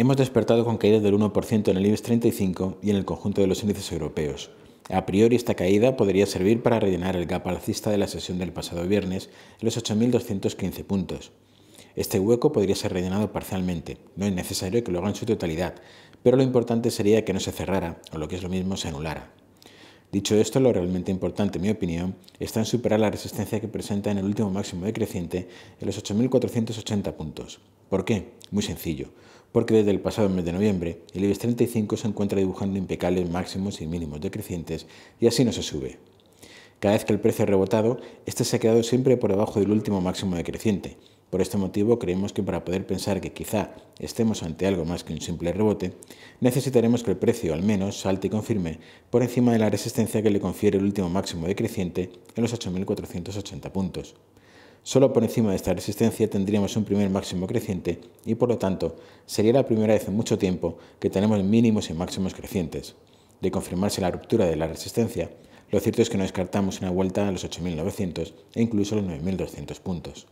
Hemos despertado con caídas del 1% en el IBEX 35 y en el conjunto de los índices europeos. A priori esta caída podría servir para rellenar el gap alcista de la sesión del pasado viernes en los 8.215 puntos. Este hueco podría ser rellenado parcialmente, no es necesario que lo haga en su totalidad, pero lo importante sería que no se cerrara, o lo que es lo mismo, se anulara. Dicho esto, lo realmente importante, en mi opinión, está en superar la resistencia que presenta en el último máximo decreciente en los 8.480 puntos. ¿Por qué? Muy sencillo. Porque desde el pasado mes de noviembre, el IBEX 35 se encuentra dibujando impecables máximos y mínimos decrecientes y así no se sube. Cada vez que el precio ha rebotado, este se ha quedado siempre por debajo del último máximo decreciente. Por este motivo, creemos que para poder pensar que quizá estemos ante algo más que un simple rebote, necesitaremos que el precio al menos salte y confirme por encima de la resistencia que le confiere el último máximo decreciente en los 8.480 puntos. Solo por encima de esta resistencia tendríamos un primer máximo creciente y por lo tanto sería la primera vez en mucho tiempo que tenemos mínimos y máximos crecientes. De confirmarse la ruptura de la resistencia, lo cierto es que no descartamos una vuelta a los 8.900 e incluso a los 9.200 puntos.